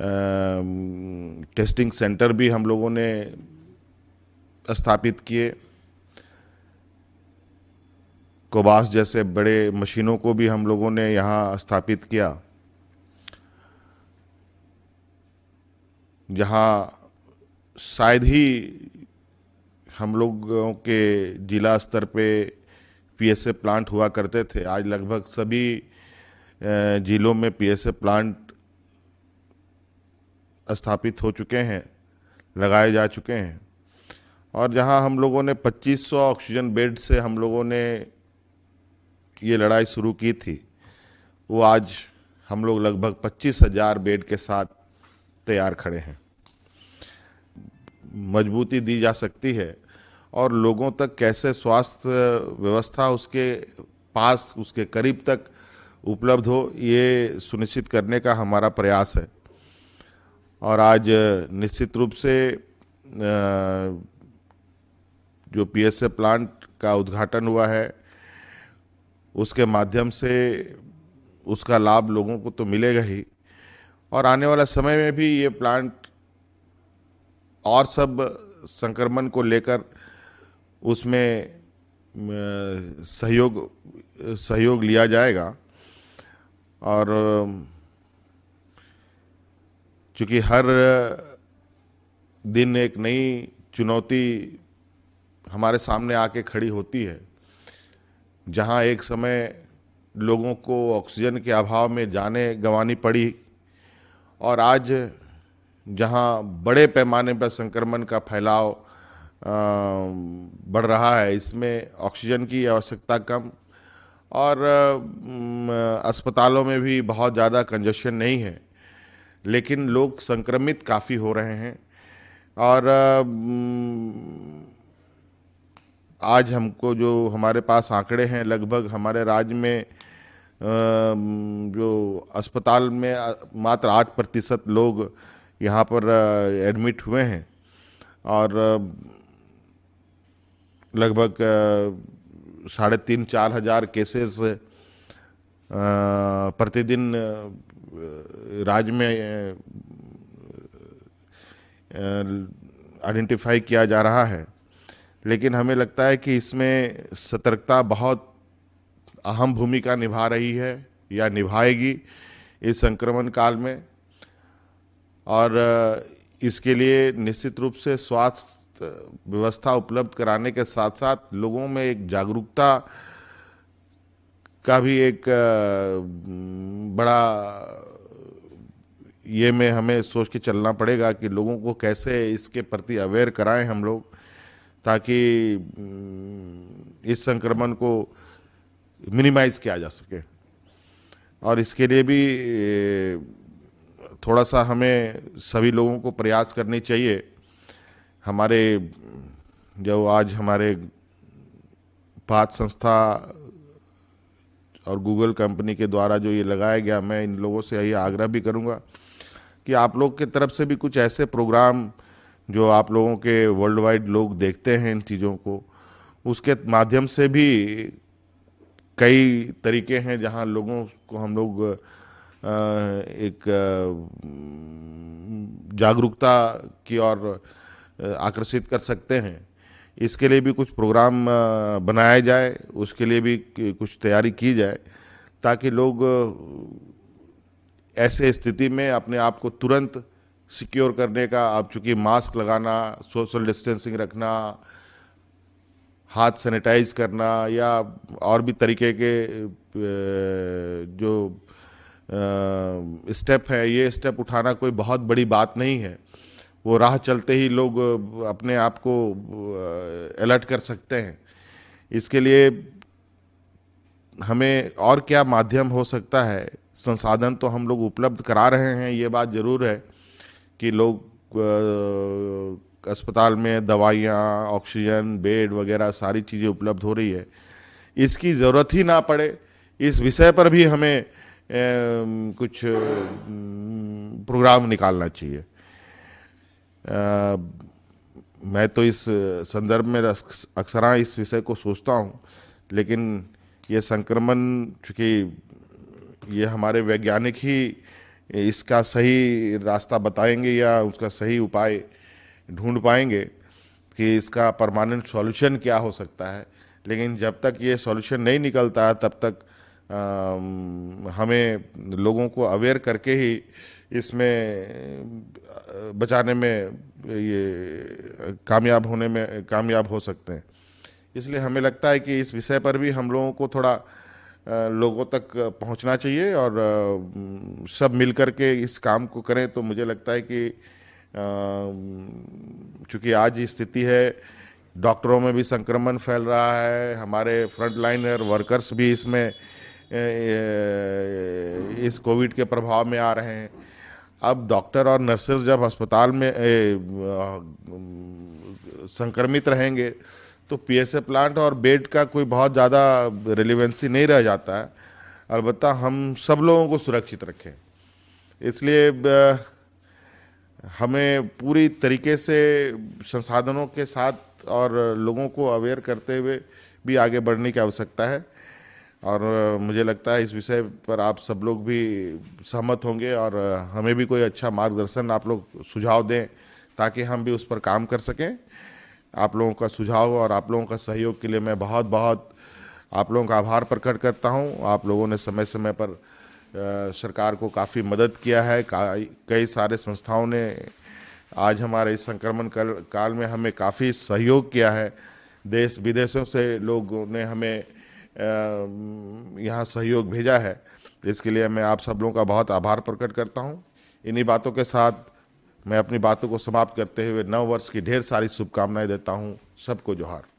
testing centre भी हम लोगों ने स्थापित किए कोबास जैसे बड़े मशीनों को भी हम लोगों ने यहाँ स्थापित किया जहाँ शायद ही हम लोगों के जिला स्तर पे पीएसए प्लांट हुआ करते थे आज लगभग सभी जिलों में पीएसए प्लांट स्थापित हो चुके हैं लगाए जा चुके हैं और जहां हम लोगों ने 2500 ऑक्सीजन बेड से हम लोगों ने ये लड़ाई शुरू की थी वो आज हम लोग लगभग 25,000 बेड के साथ तैयार खड़े हैं मजबूती दी जा सकती है और लोगों तक कैसे स्वास्थ्य व्यवस्था उसके पास उसके करीब तक उपलब्ध हो ये सुनिश्चित करने का हमारा प्रयास है और आज निश्चित रूप से जो पीएसए प्लांट का उद्घाटन हुआ है उसके माध्यम से उसका लाभ लोगों को तो मिलेगा ही और आने वाला समय में भी ये प्लांट और सब संक्रमण को लेकर उसमें सहयोग सहयोग लिया जाएगा और चूँकि हर दिन एक नई चुनौती हमारे सामने आके खड़ी होती है जहाँ एक समय लोगों को ऑक्सीजन के अभाव में जाने गंवानी पड़ी और आज जहाँ बड़े पैमाने पर संक्रमण का फैलाव बढ़ रहा है इसमें ऑक्सीजन की आवश्यकता कम और अस्पतालों में भी बहुत ज़्यादा कंजेशन नहीं है लेकिन लोग संक्रमित काफ़ी हो रहे हैं और आज हमको जो हमारे पास आंकड़े हैं लगभग हमारे राज्य में जो अस्पताल में मात्र आठ प्रतिशत लोग यहाँ पर एडमिट हुए हैं और लगभग साढ़े तीन चार हज़ार केसेस प्रतिदिन राज्य में आइडेंटिफाई किया जा रहा है लेकिन हमें लगता है कि इसमें सतर्कता बहुत अहम भूमिका निभा रही है या निभाएगी इस संक्रमण काल में और इसके लिए निश्चित रूप से स्वास्थ्य व्यवस्था उपलब्ध कराने के साथ साथ लोगों में एक जागरूकता का भी एक बड़ा ये में हमें सोच के चलना पड़ेगा कि लोगों को कैसे इसके प्रति अवेयर कराएं हम लोग ताकि इस संक्रमण को मिनिमाइज़ किया जा सके और इसके लिए भी थोड़ा सा हमें सभी लोगों को प्रयास करने चाहिए हमारे जो आज हमारे पाठ संस्था और गूगल कंपनी के द्वारा जो ये लगाया गया मैं इन लोगों से यही आग्रह भी करूँगा कि आप लोग के तरफ से भी कुछ ऐसे प्रोग्राम जो आप लोगों के वर्ल्ड वाइड लोग देखते हैं इन चीज़ों को उसके माध्यम से भी कई तरीके हैं जहाँ लोगों को हम लोग एक जागरूकता की ओर आकर्षित कर सकते हैं इसके लिए भी कुछ प्रोग्राम बनाया जाए उसके लिए भी कुछ तैयारी की जाए ताकि लोग ऐसे स्थिति में अपने आप को तुरंत सिक्योर करने का आप चूँकि मास्क लगाना सोशल डिस्टेंसिंग रखना हाथ सैनिटाइज करना या और भी तरीके के जो स्टेप हैं ये स्टेप उठाना कोई बहुत बड़ी बात नहीं है वो राह चलते ही लोग अपने आप को अलर्ट कर सकते हैं इसके लिए हमें और क्या माध्यम हो सकता है संसाधन तो हम लोग उपलब्ध करा रहे हैं ये बात ज़रूर है कि लोग अस्पताल में दवाइयाँ ऑक्सीजन बेड वगैरह सारी चीज़ें उपलब्ध हो रही है इसकी ज़रूरत ही ना पड़े इस विषय पर भी हमें ए, कुछ प्रोग्राम निकालना चाहिए मैं तो इस संदर्भ में अक्सर इस विषय को सोचता हूँ लेकिन ये संक्रमण चूँकि ये हमारे वैज्ञानिक ही इसका सही रास्ता बताएंगे या उसका सही उपाय ढूंढ पाएंगे कि इसका परमानेंट सॉल्यूशन क्या हो सकता है लेकिन जब तक ये सॉल्यूशन नहीं निकलता तब तक हमें लोगों को अवेयर करके ही इसमें बचाने में ये कामयाब होने में कामयाब हो सकते हैं इसलिए हमें लगता है कि इस विषय पर भी हम लोगों को थोड़ा लोगों तक पहुंचना चाहिए और सब मिल कर के इस काम को करें तो मुझे लगता है कि चूँकि आज स्थिति है डॉक्टरों में भी संक्रमण फैल रहा है हमारे फ्रंटलाइनर वर्कर्स भी इसमें इस कोविड के प्रभाव में आ रहे हैं अब डॉक्टर और नर्सेज जब अस्पताल में संक्रमित रहेंगे तो पीएसए प्लांट और बेड का कोई बहुत ज़्यादा रिलीवेंसी नहीं रह जाता है अलबत् हम सब लोगों को सुरक्षित रखें इसलिए हमें पूरी तरीके से संसाधनों के साथ और लोगों को अवेयर करते हुए भी आगे बढ़ने की आवश्यकता है और मुझे लगता है इस विषय पर आप सब लोग भी सहमत होंगे और हमें भी कोई अच्छा मार्गदर्शन आप लोग सुझाव दें ताकि हम भी उस पर काम कर सकें आप लोगों का सुझाव और आप लोगों का सहयोग के लिए मैं बहुत बहुत आप लोगों का आभार प्रकट करता हूं आप लोगों ने समय समय पर सरकार को काफ़ी मदद किया है कई सारे संस्थाओं ने आज हमारे इस संक्रमण काल में हमें काफ़ी सहयोग किया है देश विदेशों से लोगों ने हमें यहाँ सहयोग भेजा है इसके लिए मैं आप सब लोगों का बहुत आभार प्रकट करता हूँ इन्हीं बातों के साथ मैं अपनी बातों को समाप्त करते हुए नव वर्ष की ढेर सारी शुभकामनाएं देता हूँ सबको जोहार